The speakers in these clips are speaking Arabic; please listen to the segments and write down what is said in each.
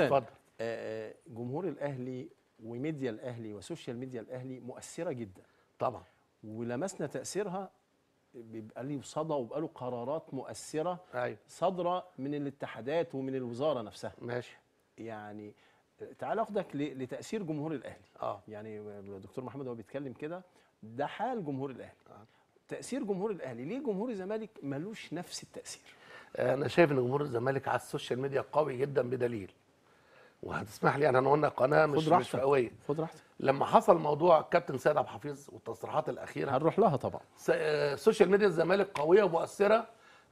اتفضل آه، آه، جمهور الاهلي وميديا الاهلي وسوشيال ميديا الاهلي مؤثره جدا طبعا ولمسنا تاثيرها بيبقى له صدى وبقى له قرارات مؤثره أيوة. صادره من الاتحادات ومن الوزاره نفسها ماشي يعني تعال اخدك لتاثير جمهور الاهلي آه. يعني الدكتور محمد هو بيتكلم كده ده حال جمهور الاهلي آه. تاثير جمهور الاهلي ليه جمهور الزمالك ملوش نفس التاثير آه، انا شايف ان جمهور الزمالك على السوشيال ميديا قوي جدا بدليل وهتسمح لي انا قلنا قناه مش مش فئويه خد راحتك لما حصل موضوع الكابتن سيد عبد الحفيظ والتصريحات الاخيره هنروح لها طبعا آه، سوشيال ميديا الزمالك قويه ومؤثره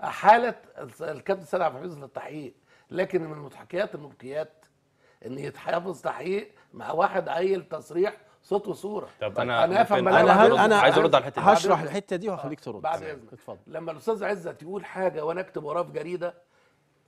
احالت الكابتن سيد عبد الحفيظ للتحقيق لكن من المضحكيات المبكيات ان يتحافظ تحقيق مع واحد عيل تصريح صوت وصوره طب طيب، انا انا افهم انا انا, أنا عايز ارد على الحته دي هشرح الحته دي وهخليك ترد بعد اذنك اتفضل لما الاستاذ عزت يقول حاجه وانا اكتب وراه في جريده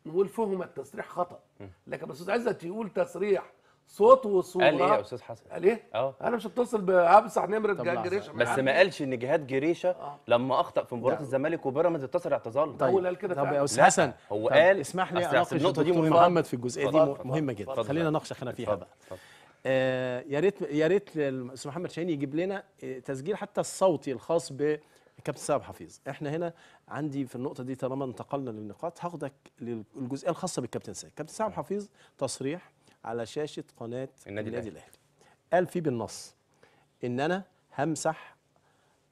نقول فهم التصريح خطا لكن الاستاذ عزت يقول تصريح صوت وصوره قال ايه يا استاذ حسن؟ قال ايه؟ اه انا مش هتصل بامسح نمره جريشه جريشة يعني بس ما قالش ان جهاد جريشه آه. لما اخطا في مباراه الزمالك وبيراميدز اتصل اعتذار طيب هو قال كده طب يا استاذ حسن هو قال اسمح لي اناقش النقطه دي محمد في الجزئيه دي مهمه جدا خلينا نناقش انا فيها بقى آه، يا ريت يا ريت الاستاذ محمد شاهين يجيب لنا آه، تسجيل حتى الصوتي الخاص ب كابتن سعد حفيظ احنا هنا عندي في النقطه دي طالما انتقلنا للنقاط هاخدك للجزئيه الخاصه بالكابتن سعد كابتن سعد حفيظ تصريح على شاشه قناه النادي, النادي الاهلي قال فيه بالنص ان انا همسح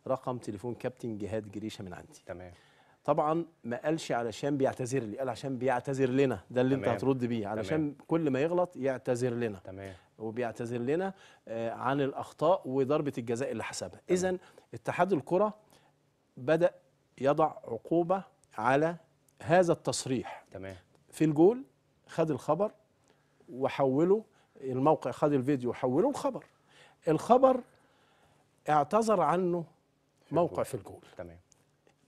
رقم تليفون كابتن جهاد جريشه من عندي تمام طبعا ما قالش علشان بيعتذر لي قال عشان بيعتذر لنا ده اللي تمام. انت هترد بيه علشان تمام. كل ما يغلط يعتذر لنا تمام وبيعتذر لنا آه، عن الاخطاء وضربه الجزاء اللي حسبها اذا اتحاد الكره بدأ يضع عقوبة على هذا التصريح تمام في الجول خد الخبر وحوله الموقع خد الفيديو وحوله الخبر الخبر اعتذر عنه في موقع الجول. في الجول تمام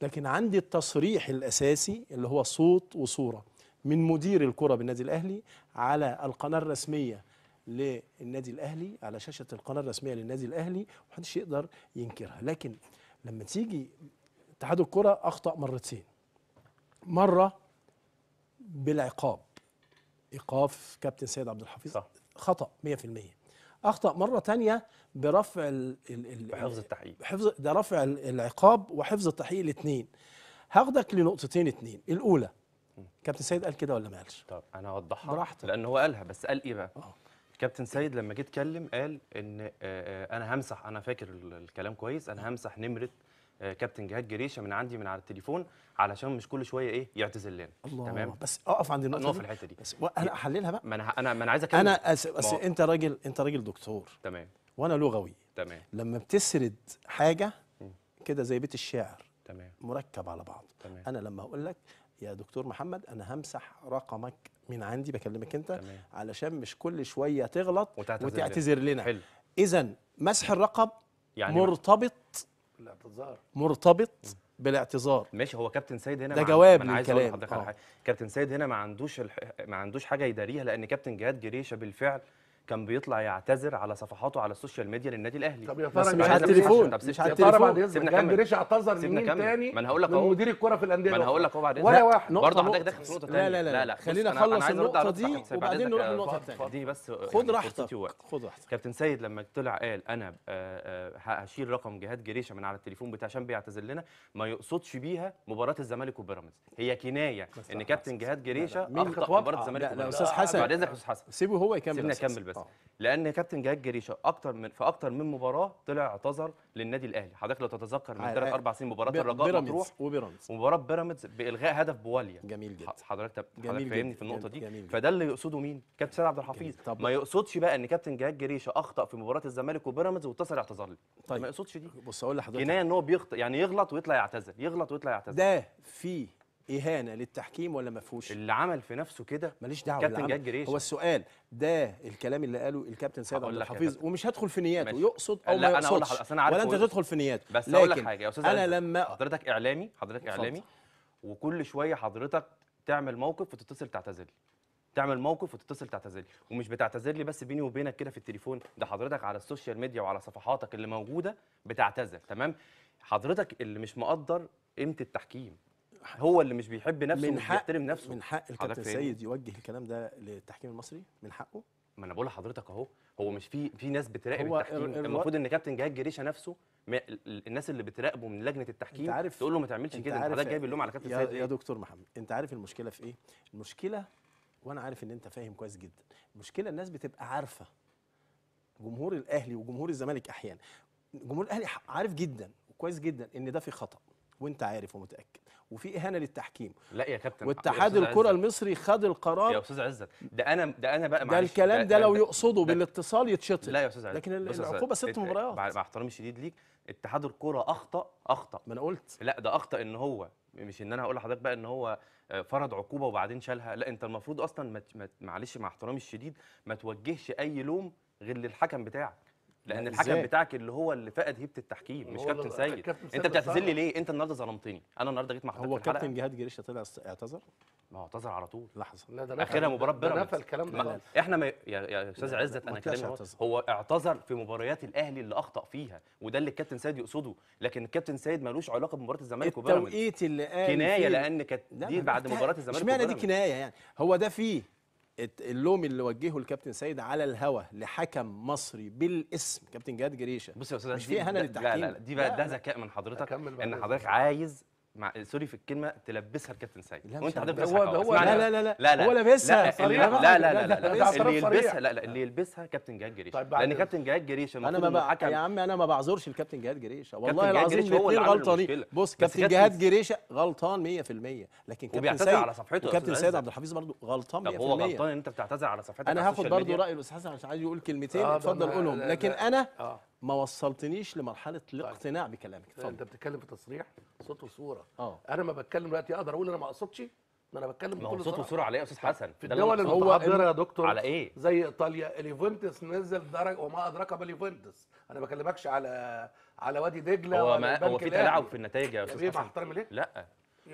لكن عندي التصريح الأساسي اللي هو صوت وصورة من مدير الكرة بالنادي الأهلي على القناة الرسمية للنادي الأهلي على شاشة القناة الرسمية للنادي الأهلي ومحدش يقدر ينكرها لكن لما تيجي اتحاد الكرة أخطأ مرتين مرة بالعقاب إيقاف كابتن سيد عبد الحفيظ خطأ 100% أخطأ مرة تانية برفع ال ال حفظ التحقيق حفظ ده رفع العقاب وحفظ التحقيق الاثنين هاخدك لنقطتين اثنين الأولى كابتن سيد قال كده ولا ما قالش؟ طب أنا هوضحها براحتك لأن هو قالها بس قال إيه بقى؟ أوه. كابتن سيد لما جه اتكلم قال ان آه، آه، انا همسح انا فاكر الكلام كويس انا نعم. همسح نمره آه، كابتن جهاد جريشه من عندي من على التليفون علشان مش كل شويه ايه يعتذر لنا تمام بس اقف عند النقطه في الحته دي بس انا احللها بقى ما انا انا ما انا عايز اكلم انا أس... أس... انت راجل انت راجل دكتور تمام وانا لغوي تمام لما بتسرد حاجه كده زي بيت الشاعر تمام مركب على بعض تمام انا لما اقول لك يا دكتور محمد انا همسح رقمك من عندي بكلمك انت تمام. علشان مش كل شويه تغلط وتعتذر, وتعتذر لنا, لنا. اذا مسح الرقم يعني مرتبط الاعتذار مرتبط بالاعتذار ماشي هو كابتن سيد هنا ده جواب من عايز اقول لحضرتك آه. كابتن سيد هنا ما عندوش الح... ما عندوش حاجه يداريها لان كابتن جهاد جريشه بالفعل كان بيطلع يعتذر على صفحاته على السوشيال ميديا للنادي الاهلي طب يا ترى مش على التليفون طب مش على التليفون سيبنا كمل جريش اعتذر لمين تاني من هقول لك مدير الكوره في الانديه ما انا هقول لك اهو بعدين ولا واحد برضه حضرتك داخل في نقطه ثانيه لا لا لا خلينا نخلص النقطه دي وبعدين نروح للنقطه الثانيه دي بس خد آه، راحتك خد راحتك كابتن سيد لما طلع قال انا آه، آه، هشيل رقم جهاد جريشه من على التليفون بتاعي عشان بيعتذر لنا ما يقصدش بيها مباراه الزمالك وبيراميدز هي كنايه ان كابتن جهاد جريشه اخطا مباراه الزمالك وبيراميدز لا استاذ حسن بعد اذنك استاذ حسن سيبه هو يكمل سيبنا يكمل بس لان كابتن جهاد جريشه اكتر من في اكتر من مباراه طلع اعتذر للنادي الاهلي حضرتك لو تتذكر من ثلاث آه، آه، اربع سنين مباراه الرجاء مطروح وبيراميدز ومباراه بيراميدز بالغاء هدف بواليا جميل جدا حضرتك حضرتك فاهمني في النقطه دي جميل فده اللي يقصده مين كابتن سيد عبد الحفيظ ما يقصدش بقى ان كابتن جهاد جريشه اخطا في مباراه الزمالك وبيراميدز واتصل اعتذر لي طيب ما يقصدش دي بص اقول لحضرتك كنايه ان هو بيخطئ يعني يغلط ويطلع يعتذر يغلط ويطلع يعتذر ده في اهانه للتحكيم ولا ما فيهوش اللي عمل في نفسه كده ماليش دعوه كابتن جاد جريش هو السؤال ده الكلام اللي قاله الكابتن سيد عبد الحفيظ ومش هدخل في نياته ماشي. يقصد او لا ما يقصد أنا ولا انت تدخل في نياته بس اقول لك حاجه يا استاذ انا لما حضرتك اعلامي حضرتك اعلامي وكل شويه حضرتك تعمل موقف وتتصل تعتذر تعمل موقف وتتصل تعتذر لي ومش بتعتذر لي بس بيني وبينك كده في التليفون ده حضرتك على السوشيال ميديا وعلى صفحاتك اللي موجوده بتعتذر تمام حضرتك اللي مش مقدر قيمه التحكيم هو اللي مش بيحب نفسه من حق بيحترم نفسه من حق الكابتن سيد يوجه الكلام ده للتحكيم المصري من حقه ما انا بقول لحضرتك اهو هو مش في في ناس بتراقب التحكيم المفروض ان كابتن جهاد جريشه نفسه الناس اللي بتراقبه من لجنه التحكيم عارف تقول له ما تعملش كده حضرتك جايب اللوم على كابتن سيد إيه؟ يا دكتور محمد انت عارف المشكله في ايه المشكله وانا عارف ان انت فاهم كويس جدا المشكله الناس بتبقى عارفه جمهور الاهلي وجمهور الزمالك احيانا جمهور الاهلي عارف جدا وكويس جدا ان ده في خطا وانت عارف ومتاكد وفي اهانه للتحكيم لا يا كابتن واتحاد الكره المصري خد القرار يا استاذ عزت ده انا ده انا بقى ده الكلام ده, ده, لو يقصده بالاتصال يتشطب لا يا استاذ عزت لكن العقوبه ست مباريات مع احترامي الشديد ليك اتحاد الكره اخطا اخطا ما انا قلت لا ده اخطا ان هو مش ان انا هقول لحضرتك بقى ان هو آه، فرض عقوبه وبعدين شالها لا انت المفروض اصلا معلش مع احترامي الشديد ما توجهش اي لوم غير للحكم بتاعك لان يعني الحكم بتاعك اللي هو اللي فقد هيبه التحكيم مش كابتن سيد كابتن انت بتعتذر لي ليه انت النهارده ظلمتني انا النهارده جيت مع حضرتك هو كابتن جهاد جريشه طلع اعتذر ما هو اعتذر على طول لحظه لا ده اخرها مباراه بيراميدز الكلام ده احنا ما يا استاذ عزت انا كلامي هو اعتذر في مباريات الاهلي اللي اخطا فيها وده اللي الكابتن سيد يقصده لكن الكابتن سيد مالوش علاقه بمباراه الزمالك وبيراميدز التوقيت اللي قال كنايه لان كانت دي بعد مباراه الزمالك اشمعنى دي كنايه يعني هو ده فيه اللوم اللي وجهه الكابتن سيد على الهوى لحكم مصري بالاسم كابتن جهاد جريشه بص يا استاذ مش فيها هنا للتحكيم لا لا دي بقى ده ذكاء من حضرتك ان حضرتك عايز مع سوري في الكلمه تلبسها الكابتن سيد وانت هتلبسها هو هو إيه؟ لا لا لا لا لا هو لابسها لا لا لا لا لا اللي يلبسها لا لا اللي يلبسها كابتن جهاد جريش لا طيب، لان كابتن جهاد جريش انا ما لا يا عم انا ما بعذرش الكابتن جهاد جريش والله العظيم هو اللي غلطان بص كابتن جهاد جريش غلطان 100% لكن كابتن سيد على صفحته كابتن سيد عبد الحفيظ برضه غلطان 100% لا هو غلطان ان انت بتعتذر على صفحتك انا هاخد برضه راي الاستاذ حسن عشان عايز يقول كلمتين آه، اتفضل قولهم لكن انا آه. ما وصلتنيش لمرحله طيب. الاقتناع بكلامك طيب. انت بتتكلم في تصريح صوت وصوره اه انا ما بتكلم دلوقتي اقدر اقول انا ما اقصدش ما انا بتكلم ما هو صوت وصوره على ايه يا استاذ حسن في الدول المتحضره يا دكتور على ايه زي ايطاليا اليوفنتوس نزل درجه وما ادراك ما انا ما بكلمكش على على وادي دجله هو ما هو في تلاعب في النتائج يا استاذ حسن ليه لا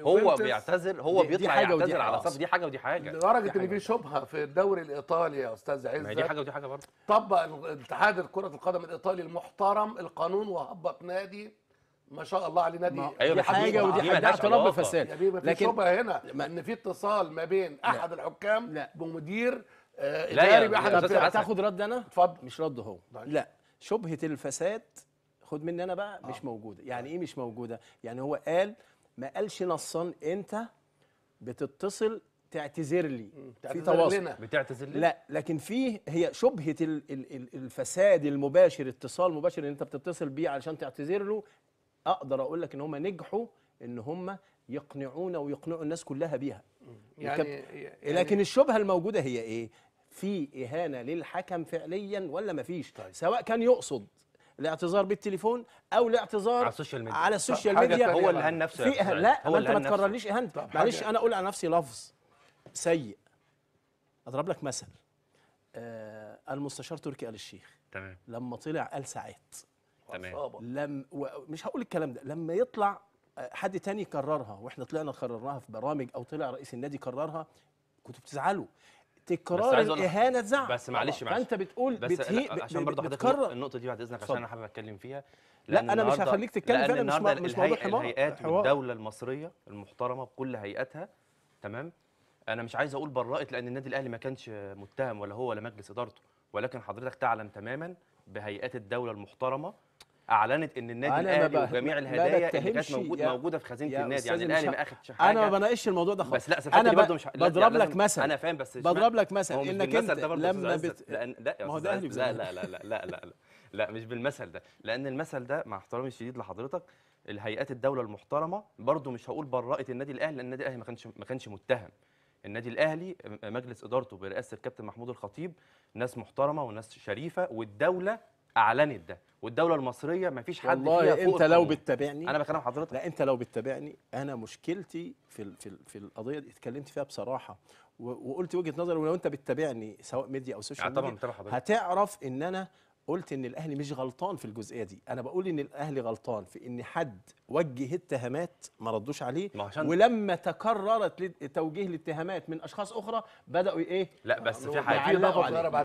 هو بيعتذر هو بيطلع يعتذر على صف دي حاجه ودي حاجه لدرجه ان في شبهه في الدوري الايطالي يا استاذ عزت دي حاجه ودي حاجه برضه طبق الاتحاد كره القدم الايطالي المحترم القانون وهبط نادي ما شاء الله عليه نادي أيوة دي حاجه ودي حاجه اعتراف بفساد يعني لكن شبهه هنا ما ان في اتصال ما بين احد الحكام لا. بمدير آه اداري باحد تاخد رد انا اتفضل مش رد هو طيب. لا شبهه الفساد خد مني انا بقى مش آه. موجوده يعني ايه مش موجوده يعني هو قال ما قالش نصا انت بتتصل تعتذر لي في تواصل لنا. بتعتذر لنا لا لكن فيه هي شبهه الفساد المباشر اتصال مباشر ان انت بتتصل بيه علشان تعتذر له اقدر اقول لك ان هم نجحوا ان هم يقنعونا ويقنعوا الناس كلها بيها يعني, يعني لكن يعني الشبهه الموجوده هي ايه في اهانه للحكم فعليا ولا مفيش طيب. سواء كان يقصد الاعتذار بالتليفون او الاعتذار على السوشيال ميديا على السوشيال ميديا هو اللي نفسه فيها لا هو انت ما تكررليش اهان معلش انا اقول على نفسي لفظ سيء اضرب لك مثل آه المستشار تركي آل الشيخ تمام لما طلع قال ساعات تمام لم مش هقول الكلام ده لما يطلع آه، حد تاني كررها واحنا طلعنا كررناها في برامج او طلع رئيس النادي كررها كنتوا بتزعلوا تكرار الاهانه زعل بس معلش معلش فانت بتقول بس بتهي عشان برضه حضرتك النقطه دي بعد اذنك عشان انا حابب اتكلم فيها لا انا مش هخليك تتكلم فيها مش مش موضوع حوار الهيئات والدوله المصريه المحترمه بكل هيئاتها تمام انا مش عايز اقول برأت لان النادي الاهلي ما كانش متهم ولا هو ولا مجلس ادارته ولكن حضرتك تعلم تماما بهيئات الدوله المحترمه اعلنت ان النادي الاهلي وجميع الهدايا اللي كانت موجود موجوده في خزينه النادي يعني الاهلي ما اخدش حاجه انا ما بناقش الموضوع ده خالص بس لا انا برضه مش بضرب لك مثل انا فاهم بس بضرب لك مثل انك انت لما بت... لأن... لا ما هو ده اهلي لا لا لا لا لا لا لا مش بالمثل ده لان المثل ده مع احترامي الشديد لحضرتك الهيئات الدوله المحترمه برضه مش هقول برأت النادي الاهلي لان النادي الاهلي ما كانش ما كانش متهم النادي الاهلي مجلس ادارته برئاسه الكابتن محمود الخطيب ناس محترمه وناس شريفه والدوله اعلنت ده والدوله المصريه ما فيش حد والله فيها فوق انت لو بتتابعني انا بكلم حضرتك لا انت لو بتتابعني انا مشكلتي في في, في القضيه دي اتكلمت فيها بصراحه وقلت وجهه نظري ولو انت بتتابعني سواء ميديا او سوشيال يعني ميديا طبعا هتعرف ان انا قلت ان الاهلي مش غلطان في الجزئيه دي انا بقول ان الاهلي غلطان في ان حد وجه اتهامات ما ردوش عليه ما عشان ولما تكررت توجيه الاتهامات من اشخاص اخرى بداوا ايه لا بس في آه، حاجه في ضغط